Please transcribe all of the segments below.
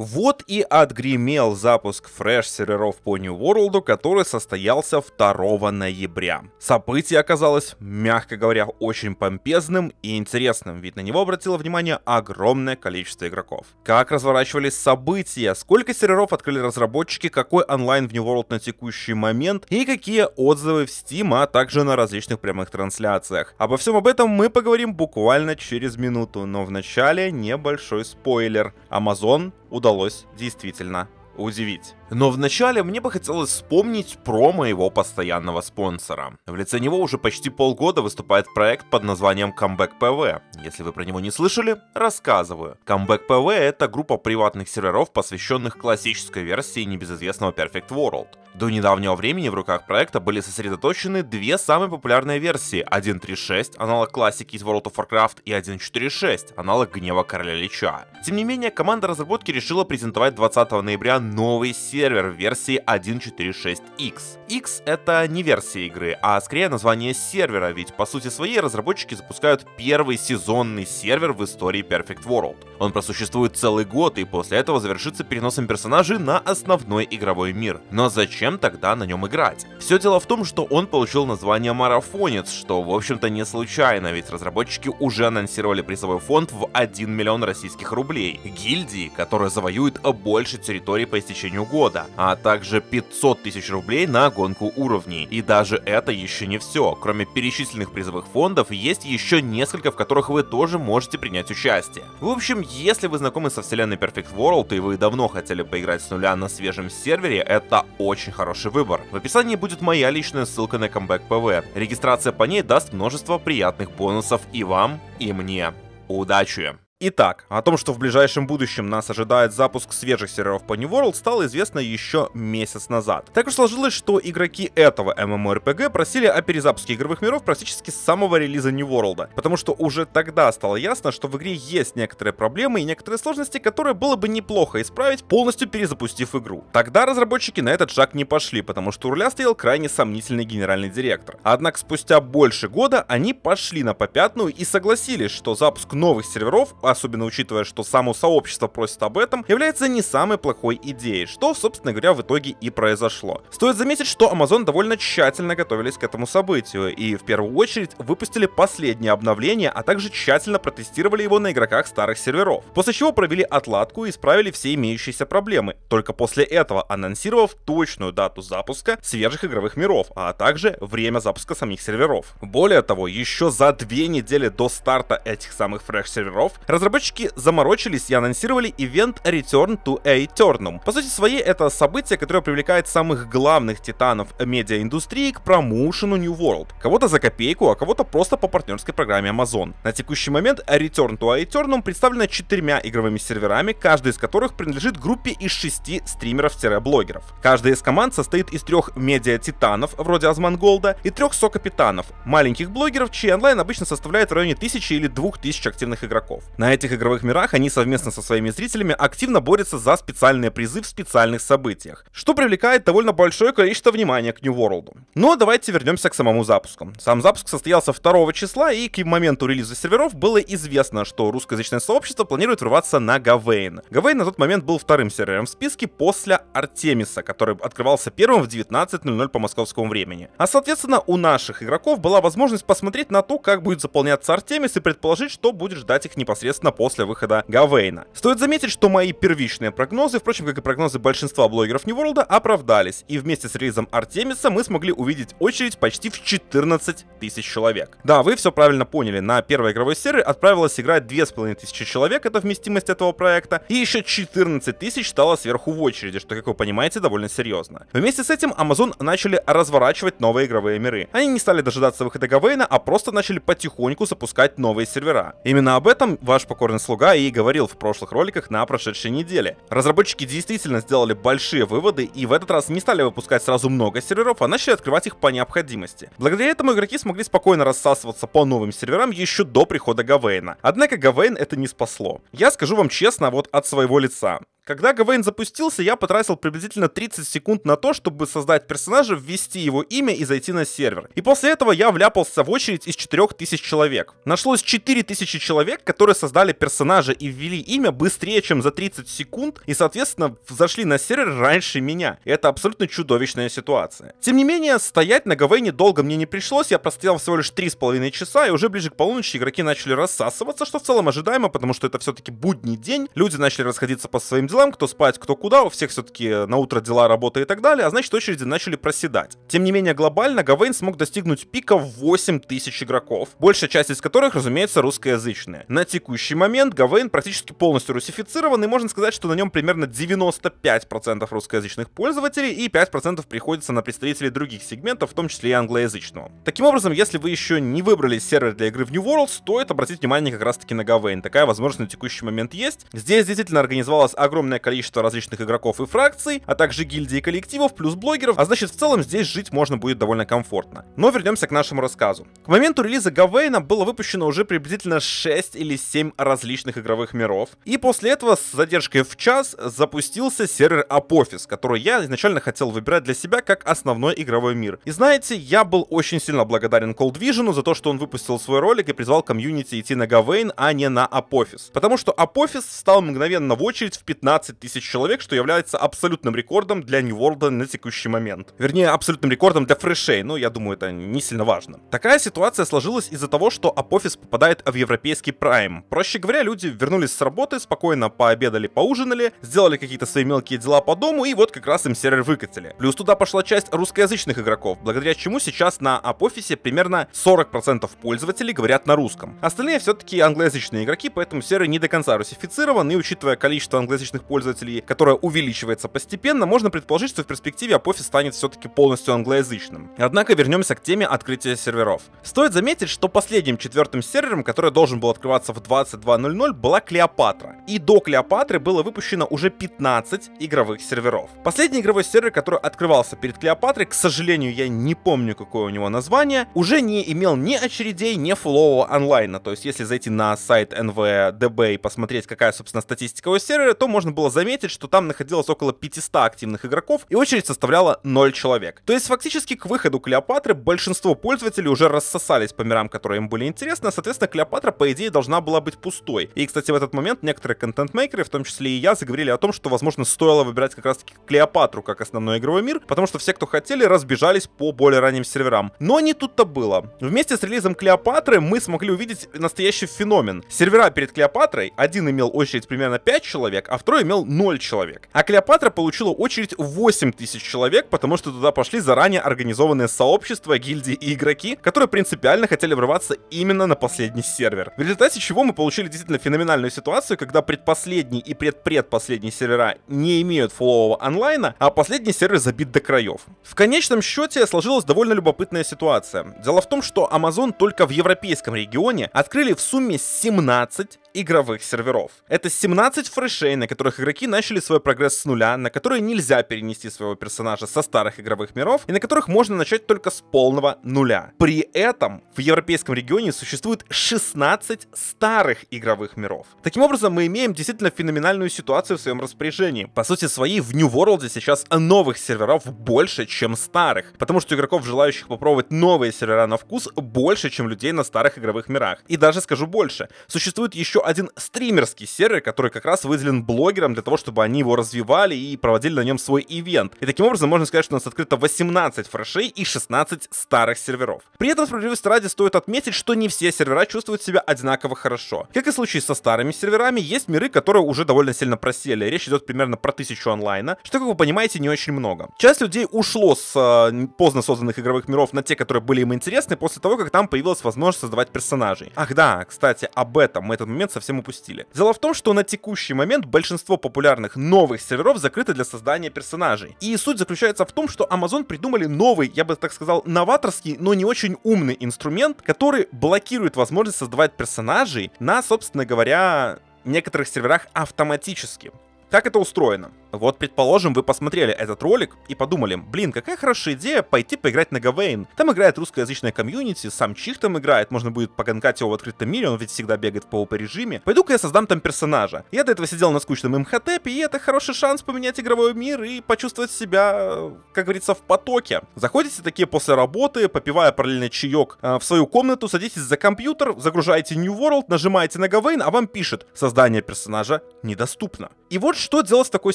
Вот и отгремел запуск фреш-серверов по New World, который состоялся 2 ноября. Событие оказалось, мягко говоря, очень помпезным и интересным, ведь на него обратило внимание огромное количество игроков. Как разворачивались события, сколько серверов открыли разработчики, какой онлайн в New World на текущий момент и какие отзывы в Steam, а также на различных прямых трансляциях. Обо всем об этом мы поговорим буквально через минуту, но вначале небольшой спойлер. Amazon удалось действительно удивить. Но вначале мне бы хотелось вспомнить про моего постоянного спонсора. В лице него уже почти полгода выступает проект под названием Comeback PV. Если вы про него не слышали, рассказываю. Comeback PV — это группа приватных серверов, посвященных классической версии небезызвестного Perfect World. До недавнего времени в руках проекта были сосредоточены две самые популярные версии 1.3.6, аналог классики из World of Warcraft, и 1.4.6, аналог Гнева Короля Лича. Тем не менее, команда разработки решила презентовать 20 ноября новый сервер сервер в версии 1.4.6x. X — это не версия игры, а скорее название сервера, ведь по сути своей разработчики запускают первый сезонный сервер в истории Perfect World. Он просуществует целый год и после этого завершится переносом персонажей на основной игровой мир. Но зачем тогда на нем играть? Все дело в том, что он получил название Марафонец, что в общем-то не случайно, ведь разработчики уже анонсировали призовой фонд в 1 миллион российских рублей. Гильдии, которые завоюют больше территорий по истечению года, года, а также 500 тысяч рублей на гонку уровней. И даже это еще не все. Кроме перечисленных призовых фондов, есть еще несколько, в которых вы тоже можете принять участие. В общем, если вы знакомы со вселенной Perfect World и вы давно хотели поиграть с нуля на свежем сервере, это очень хороший выбор. В описании будет моя личная ссылка на Comeback PV. Регистрация по ней даст множество приятных бонусов и вам, и мне. Удачи! Итак, о том, что в ближайшем будущем нас ожидает запуск свежих серверов по New World, стало известно еще месяц назад. Так уж сложилось, что игроки этого MMORPG просили о перезапуске игровых миров практически с самого релиза New World, потому что уже тогда стало ясно, что в игре есть некоторые проблемы и некоторые сложности, которые было бы неплохо исправить, полностью перезапустив игру. Тогда разработчики на этот шаг не пошли, потому что у руля стоял крайне сомнительный генеральный директор. Однако спустя больше года они пошли на попятную и согласились, что запуск новых серверов особенно учитывая, что само сообщество просит об этом, является не самой плохой идеей, что, собственно говоря, в итоге и произошло. Стоит заметить, что Amazon довольно тщательно готовились к этому событию, и в первую очередь выпустили последнее обновление, а также тщательно протестировали его на игроках старых серверов, после чего провели отладку и исправили все имеющиеся проблемы, только после этого анонсировав точную дату запуска свежих игровых миров, а также время запуска самих серверов. Более того, еще за две недели до старта этих самых фреш-серверов Разработчики заморочились и анонсировали ивент Return to Aeternum. По сути своей, это событие, которое привлекает самых главных титанов медиаиндустрии к промоушену New World. Кого-то за копейку, а кого-то просто по партнерской программе Amazon. На текущий момент Return to Aeternum представлена четырьмя игровыми серверами, каждый из которых принадлежит группе из шести стримеров-блогеров. Каждая из команд состоит из трех медиа-титанов, вроде Азман Голда, и трех сокапитанов, маленьких блогеров, чей онлайн обычно составляет в районе тысячи или двух тысяч активных игроков. На на этих игровых мирах они совместно со своими зрителями активно борются за специальные призы в специальных событиях, что привлекает довольно большое количество внимания к New World. Но ну, а давайте вернемся к самому запуску. Сам запуск состоялся 2 числа, и к моменту релиза серверов было известно, что русскоязычное сообщество планирует врываться на Гавейн. Гавейн на тот момент был вторым сервером в списке после Артемиса, который открывался первым в 19.00 по московскому времени. А соответственно у наших игроков была возможность посмотреть на то, как будет заполняться Артемис и предположить, что будет ждать их непосредственно непосредственно после выхода Гавейна. Стоит заметить, что мои первичные прогнозы, впрочем, как и прогнозы большинства блогеров New World, оправдались, и вместе с релизом Артемиса мы смогли увидеть очередь почти в 14 тысяч человек. Да, вы все правильно поняли, на первой игровой серии отправилось играть 2500 человек, это вместимость этого проекта, и еще 14 тысяч стало сверху в очереди, что, как вы понимаете, довольно серьезно. Вместе с этим Amazon начали разворачивать новые игровые миры. Они не стали дожидаться выхода Гавейна, а просто начали потихоньку запускать новые сервера. Именно об этом ваш ваш покорный слуга и говорил в прошлых роликах на прошедшей неделе. Разработчики действительно сделали большие выводы и в этот раз не стали выпускать сразу много серверов, а начали открывать их по необходимости. Благодаря этому игроки смогли спокойно рассасываться по новым серверам еще до прихода Гавейна. Однако Гавейн это не спасло. Я скажу вам честно, вот от своего лица. Когда Гавейн запустился, я потратил приблизительно 30 секунд на то, чтобы создать персонажа, ввести его имя и зайти на сервер. И после этого я вляпался в очередь из 4000 человек. Нашлось 4000 человек, которые создали персонажа и ввели имя быстрее, чем за 30 секунд, и, соответственно, зашли на сервер раньше меня. И это абсолютно чудовищная ситуация. Тем не менее, стоять на Гавейне долго мне не пришлось, я простоял всего лишь 3,5 часа, и уже ближе к полуночи игроки начали рассасываться, что в целом ожидаемо, потому что это все-таки будний день, люди начали расходиться по своим делам, делам, кто спать, кто куда, у всех все-таки на утро дела, работа и так далее, а значит очереди начали проседать. Тем не менее, глобально Гавейн смог достигнуть пика в 8 тысяч игроков, большая часть из которых, разумеется, русскоязычные. На текущий момент Гавейн практически полностью русифицирован, и можно сказать, что на нем примерно 95% русскоязычных пользователей и 5% приходится на представителей других сегментов, в том числе и англоязычного. Таким образом, если вы еще не выбрали сервер для игры в New World, стоит обратить внимание как раз таки на Гавейн. Такая возможность на текущий момент есть. Здесь действительно организовалась огромная огромное количество различных игроков и фракций, а также гильдий и коллективов, плюс блогеров, а значит в целом здесь жить можно будет довольно комфортно. Но вернемся к нашему рассказу. К моменту релиза Гавейна было выпущено уже приблизительно 6 или 7 различных игровых миров, и после этого с задержкой в час запустился сервер Апофис, который я изначально хотел выбирать для себя как основной игровой мир. И знаете, я был очень сильно благодарен Cold Vision за то, что он выпустил свой ролик и призвал комьюнити идти на Гавейн, а не на Апофис. Потому что Апофис стал мгновенно в очередь в 15 15 тысяч человек, что является абсолютным рекордом для New World на текущий момент. Вернее, абсолютным рекордом для фрешей, но я думаю, это не сильно важно. Такая ситуация сложилась из-за того, что Апофис попадает в европейский Prime. Проще говоря, люди вернулись с работы, спокойно пообедали, поужинали, сделали какие-то свои мелкие дела по дому, и вот как раз им сервер выкатили. Плюс туда пошла часть русскоязычных игроков, благодаря чему сейчас на Апофисе примерно 40% пользователей говорят на русском. Остальные все-таки англоязычные игроки, поэтому сервер не до конца русифицирован, и учитывая количество англоязычных активных пользователей, которая увеличивается постепенно, можно предположить, что в перспективе Апофис станет все-таки полностью англоязычным. Однако вернемся к теме открытия серверов. Стоит заметить, что последним четвертым сервером, который должен был открываться в 22.00, была Клеопатра. И до Клеопатры было выпущено уже 15 игровых серверов. Последний игровой сервер, который открывался перед Клеопатрой, к сожалению, я не помню, какое у него название, уже не имел ни очередей, ни фулового онлайна. То есть, если зайти на сайт NVDB и посмотреть, какая, собственно, статистика у сервера, то можно можно было заметить, что там находилось около 500 активных игроков, и очередь составляла 0 человек. То есть фактически к выходу Клеопатры большинство пользователей уже рассосались по мирам, которые им были интересны, а, соответственно, Клеопатра, по идее, должна была быть пустой. И, кстати, в этот момент некоторые контент-мейкеры, в том числе и я, заговорили о том, что, возможно, стоило выбирать как раз-таки Клеопатру как основной игровой мир, потому что все, кто хотели, разбежались по более ранним серверам. Но не тут-то было. Вместе с релизом Клеопатры мы смогли увидеть настоящий феномен. Сервера перед Клеопатрой один имел очередь примерно 5 человек, а второй строй имел 0 человек. А Клеопатра получила очередь 8 тысяч человек, потому что туда пошли заранее организованное сообщества, гильдии и игроки, которые принципиально хотели врываться именно на последний сервер. В результате чего мы получили действительно феноменальную ситуацию, когда предпоследний и предпредпоследний сервера не имеют фулового онлайна, а последний сервер забит до краев. В конечном счете сложилась довольно любопытная ситуация. Дело в том, что Amazon только в европейском регионе открыли в сумме 17 игровых серверов. Это 17 фрешей, на которых игроки начали свой прогресс с нуля, на которые нельзя перенести своего персонажа со старых игровых миров, и на которых можно начать только с полного нуля. При этом в европейском регионе существует 16 старых игровых миров. Таким образом, мы имеем действительно феноменальную ситуацию в своем распоряжении. По сути своей, в New World сейчас новых серверов больше, чем старых, потому что игроков, желающих попробовать новые сервера на вкус, больше, чем людей на старых игровых мирах. И даже скажу больше, существует еще еще один стримерский сервер, который как раз выделен блогерам для того, чтобы они его развивали и проводили на нем свой ивент. И таким образом можно сказать, что у нас открыто 18 фрешей и 16 старых серверов. При этом справедливости ради стоит отметить, что не все сервера чувствуют себя одинаково хорошо. Как и в случае со старыми серверами, есть миры, которые уже довольно сильно просели. Речь идет примерно про тысячу онлайна, что, как вы понимаете, не очень много. Часть людей ушло с э, поздно созданных игровых миров на те, которые были им интересны, после того, как там появилась возможность создавать персонажей. Ах да, кстати, об этом мы этот момент интернет совсем упустили. Дело в том, что на текущий момент большинство популярных новых серверов закрыты для создания персонажей. И суть заключается в том, что Amazon придумали новый, я бы так сказал, новаторский, но не очень умный инструмент, который блокирует возможность создавать персонажей на, собственно говоря, некоторых серверах автоматически. Как это устроено? Вот, предположим, вы посмотрели этот ролик и подумали, блин, какая хорошая идея пойти поиграть на Гавейн. Там играет русскоязычная комьюнити, сам Чих там играет, можно будет погонкать его в открытом мире, он ведь всегда бегает по ОП режиме. Пойду-ка я создам там персонажа. Я до этого сидел на скучном МХТПе, и это хороший шанс поменять игровой мир и почувствовать себя, как говорится, в потоке. Заходите такие после работы, попивая параллельно чаек а, в свою комнату, садитесь за компьютер, загружаете New World, нажимаете на Гавейн, а вам пишет, создание персонажа недоступно. И вот что делать в такой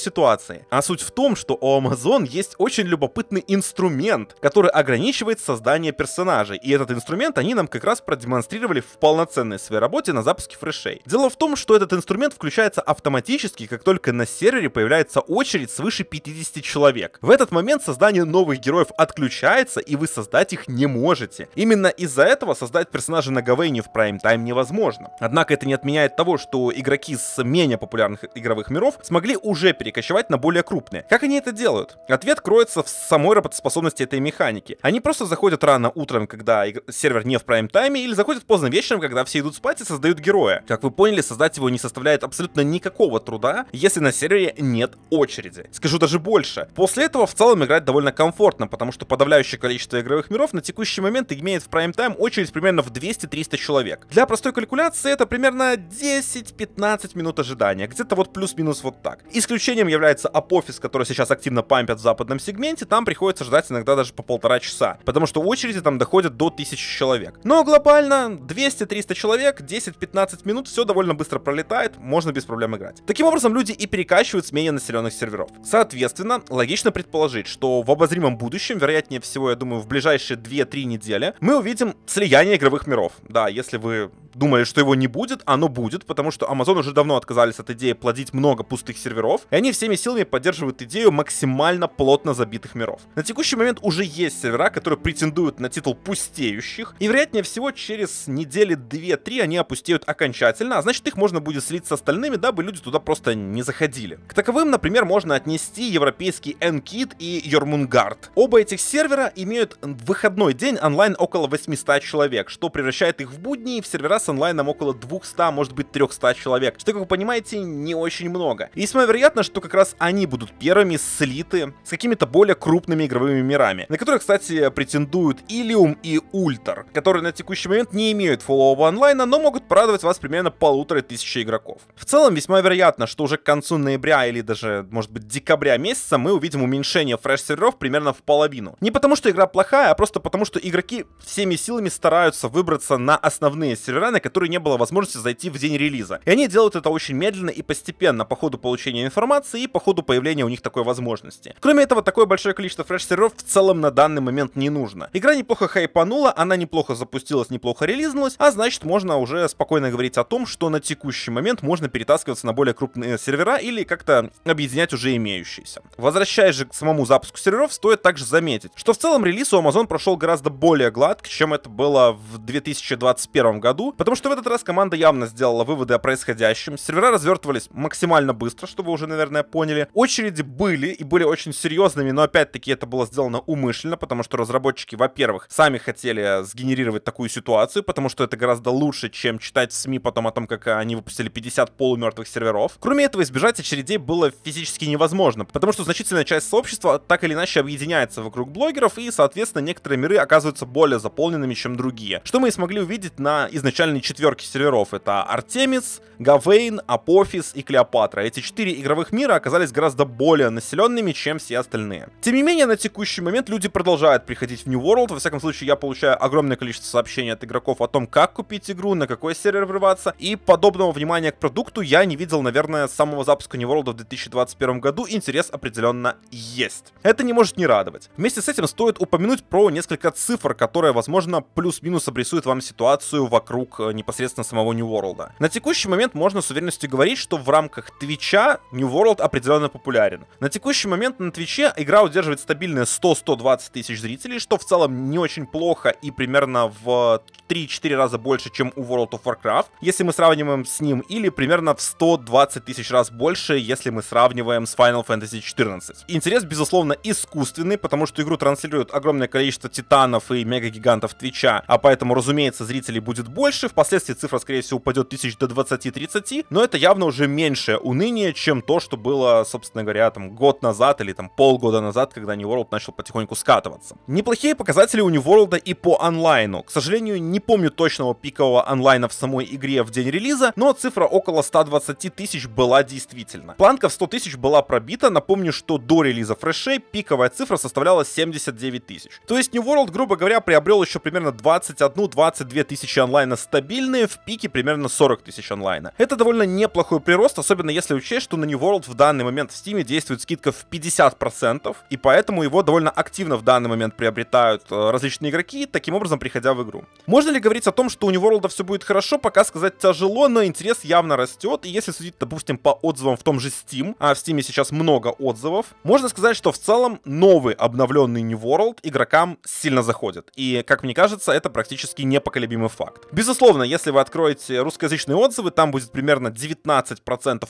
ситуации. А суть в том, что у Amazon есть очень любопытный инструмент, который ограничивает создание персонажей. И этот инструмент они нам как раз продемонстрировали в полноценной своей работе на запуске фрешей. Дело в том, что этот инструмент включается автоматически, как только на сервере появляется очередь свыше 50 человек. В этот момент создание новых героев отключается, и вы создать их не можете. Именно из-за этого создать персонажа на Гавейне в прайм-тайм невозможно. Однако это не отменяет того, что игроки с менее популярных игровых миров директоров смогли уже перекочевать на более крупные. Как они это делают? Ответ кроется в самой работоспособности этой механики. Они просто заходят рано утром, когда сервер не в прайм-тайме, или заходят поздно вечером, когда все идут спать и создают героя. Как вы поняли, создать его не составляет абсолютно никакого труда, если на сервере нет очереди. Скажу даже больше. После этого в целом играть довольно комфортно, потому что подавляющее количество игровых миров на текущий момент имеет в прайм-тайм очередь примерно в 200-300 человек. Для простой калькуляции это примерно 10-15 минут ожидания, где-то вот плюс-минус плюс-минус вот так. Исключением является Апофис, который сейчас активно пампят в западном сегменте, там приходится ждать иногда даже по полтора часа, потому что очереди там доходят до тысячи человек. Но глобально 200-300 человек, 10-15 минут, все довольно быстро пролетает, можно без проблем играть. Таким образом, люди и перекачивают с менее населенных серверов. Соответственно, логично предположить, что в обозримом будущем, вероятнее всего, я думаю, в ближайшие 2-3 недели, мы увидим слияние игровых миров. Да, если вы думали, что его не будет, оно будет, потому что Amazon уже давно отказались от идеи плодить много пустых серверов, и они всеми силами поддерживают идею максимально плотно забитых миров. На текущий момент уже есть сервера, которые претендуют на титул пустеющих, и вероятнее всего через недели 2-3 они опустеют окончательно, а значит их можно будет слить с остальными, дабы люди туда просто не заходили. К таковым, например, можно отнести европейский Enkid и Jormungard. Оба этих сервера имеют выходной день онлайн около 800 человек, что превращает их в будни в сервера с онлайном около 200, может быть 300 человек. Что, как вы понимаете, не очень много много. И весьма вероятно, что как раз они будут первыми слиты с какими-то более крупными игровыми мирами, на которые, кстати, претендуют Илиум и Ультер, которые на текущий момент не имеют фоллоува онлайна, но могут порадовать вас примерно полутора тысячи игроков. В целом, весьма вероятно, что уже к концу ноября или даже, может быть, декабря месяца мы увидим уменьшение фреш-серверов примерно в половину. Не потому, что игра плохая, а просто потому, что игроки всеми силами стараются выбраться на основные сервера, на которые не было возможности зайти в день релиза. И они делают это очень медленно и постепенно, по по ходу получения информации и по ходу появления у них такой возможности. Кроме этого, такое большое количество фреш-серверов в целом на данный момент не нужно. Игра неплохо хайпанула, она неплохо запустилась, неплохо релизнулась, а значит можно уже спокойно говорить о том, что на текущий момент можно перетаскиваться на более крупные сервера или как-то объединять уже имеющиеся. Возвращаясь же к самому запуску серверов, стоит также заметить, что в целом релиз у Amazon прошел гораздо более гладко, чем это было в 2021 году, потому что в этот раз команда явно сделала выводы о происходящем, сервера развертывались максимально довольно быстро, что вы уже, наверное, поняли. Очереди были и были очень серьезными, но опять-таки это было сделано умышленно, потому что разработчики, во-первых, сами хотели э, сгенерировать такую ситуацию, потому что это гораздо лучше, чем читать в СМИ потом о том, как э, они выпустили 50 полумертвых серверов. Кроме этого, избежать очередей было физически невозможно, потому что значительная часть сообщества так или иначе объединяется вокруг блогеров, и, соответственно, некоторые миры оказываются более заполненными, чем другие. Что мы и смогли увидеть на изначальной четверке серверов. Это Артемис, Гавейн, Апофис и Клеопатра театра. Эти четыре игровых мира оказались гораздо более населенными, чем все остальные. Тем не менее, на текущий момент люди продолжают приходить в New World. Во всяком случае, я получаю огромное количество сообщений от игроков о том, как купить игру, на какой сервер врываться. И подобного внимания к продукту я не видел, наверное, с самого запуска New World в 2021 году. Интерес определенно есть. Это не может не радовать. Вместе с этим стоит упомянуть про несколько цифр, которые, возможно, плюс-минус обрисуют вам ситуацию вокруг э, непосредственно самого New World. На текущий момент можно с уверенностью говорить, что в рамках Твича New World определенно популярен. На текущий момент на Твиче игра удерживает стабильные 100-120 тысяч зрителей, что в целом не очень плохо и примерно в 3-4 раза больше, чем у World of Warcraft, если мы сравниваем с ним, или примерно в 120 тысяч раз больше, если мы сравниваем с Final Fantasy 14. Интерес, безусловно, искусственный, потому что игру транслируют огромное количество титанов и мегагигантов Твича, а поэтому, разумеется, зрителей будет больше, впоследствии цифра, скорее всего, упадет тысяч до 20-30, но это явно уже меньше у уныние, чем то, что было, собственно говоря, там год назад или там полгода назад, когда New World начал потихоньку скатываться. Неплохие показатели у New World и по онлайну. К сожалению, не помню точного пикового онлайна в самой игре в день релиза, но цифра около 120 тысяч была действительно. Планка в 100 тысяч была пробита, напомню, что до релиза фрешей пиковая цифра составляла 79 тысяч. То есть New World, грубо говоря, приобрел еще примерно 21-22 тысячи онлайна стабильные, в пике примерно 40 тысяч онлайна. Это довольно неплохой прирост, особенно если если учесть, что на New World в данный момент в Steam действует скидка в 50%, и поэтому его довольно активно в данный момент приобретают э, различные игроки, таким образом приходя в игру. Можно ли говорить о том, что у New World все будет хорошо, пока сказать тяжело, но интерес явно растет, и если судить, допустим, по отзывам в том же Steam, а в Steam сейчас много отзывов, можно сказать, что в целом новый обновленный New World игрокам сильно заходит, и, как мне кажется, это практически непоколебимый факт. Безусловно, если вы откроете русскоязычные отзывы, там будет примерно 19%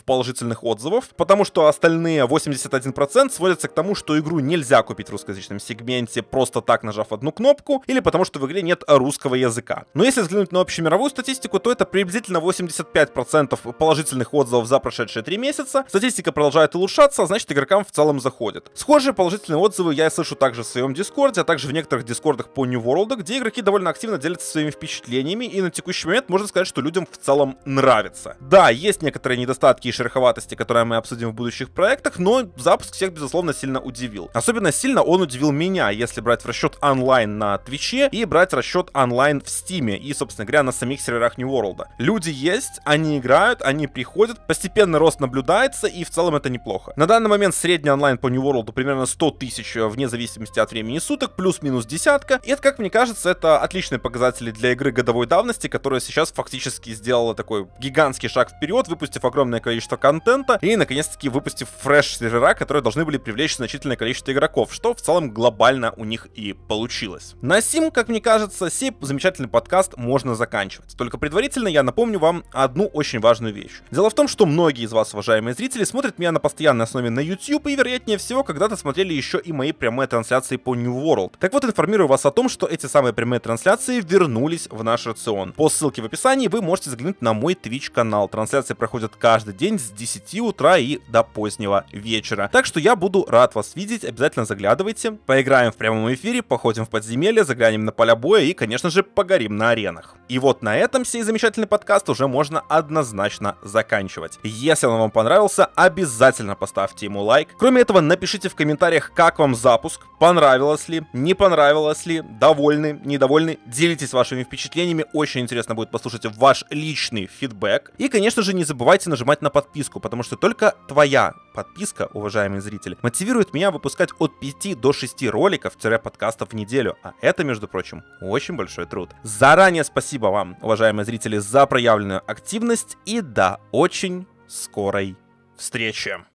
положительных положительных отзывов, потому что остальные 81% сводятся к тому, что игру нельзя купить в русскоязычном сегменте просто так нажав одну кнопку, или потому что в игре нет русского языка. Но если взглянуть на общемировую статистику, то это приблизительно 85% положительных отзывов за прошедшие 3 месяца. Статистика продолжает улучшаться, а значит игрокам в целом заходит. Схожие положительные отзывы я слышу также в своем дискорде, а также в некоторых дискордах по New World, где игроки довольно активно делятся своими впечатлениями, и на текущий момент можно сказать, что людям в целом нравится. Да, есть некоторые недостатки и шероховатые шероховатости, которые мы обсудим в будущих проектах, но запуск всех, безусловно, сильно удивил. Особенно сильно он удивил меня, если брать в расчет онлайн на Твиче и брать расчет онлайн в Стиме и, собственно говоря, на самих серверах New World. Люди есть, они играют, они приходят, постепенно рост наблюдается, и в целом это неплохо. На данный момент средний онлайн по New World примерно 100 тысяч, э, вне зависимости от времени суток, плюс-минус десятка. И это, как мне кажется, это отличные показатели для игры годовой давности, которая сейчас фактически сделала такой гигантский шаг вперед, выпустив огромное количество потока контента и, наконец-таки, выпустив фреш-сервера, которые должны были привлечь значительное количество игроков, что в целом глобально у них и получилось. На сим, как мне кажется, сей замечательный подкаст можно заканчивать. Только предварительно я напомню вам одну очень важную вещь. Дело в том, что многие из вас, уважаемые зрители, смотрят меня на постоянной основе на YouTube и, вероятнее всего, когда-то смотрели еще и мои прямые трансляции по New World. Так вот, информирую вас о том, что эти самые прямые трансляции вернулись в наш рацион. По ссылке в описании вы можете заглянуть на мой Twitch канал. Трансляции проходят каждый день с с 10 утра и до позднего вечера. Так что я буду рад вас видеть, обязательно заглядывайте. Поиграем в прямом эфире, походим в подземелье, заглянем на поля боя и, конечно же, погорим на аренах. И вот на этом сей замечательный подкаст уже можно однозначно заканчивать. Если он вам понравился, обязательно поставьте ему лайк. Кроме этого, напишите в комментариях, как вам запуск, понравилось ли, не понравилось ли, довольны, недовольны. Делитесь вашими впечатлениями, очень интересно будет послушать ваш личный фидбэк. И, конечно же, не забывайте нажимать на подписку подписку, потому что только твоя подписка, уважаемые зрители, мотивирует меня выпускать от 5 до 6 роликов-подкастов в неделю, а это, между прочим, очень большой труд. Заранее спасибо вам, уважаемые зрители, за проявленную активность и до очень скорой встречи.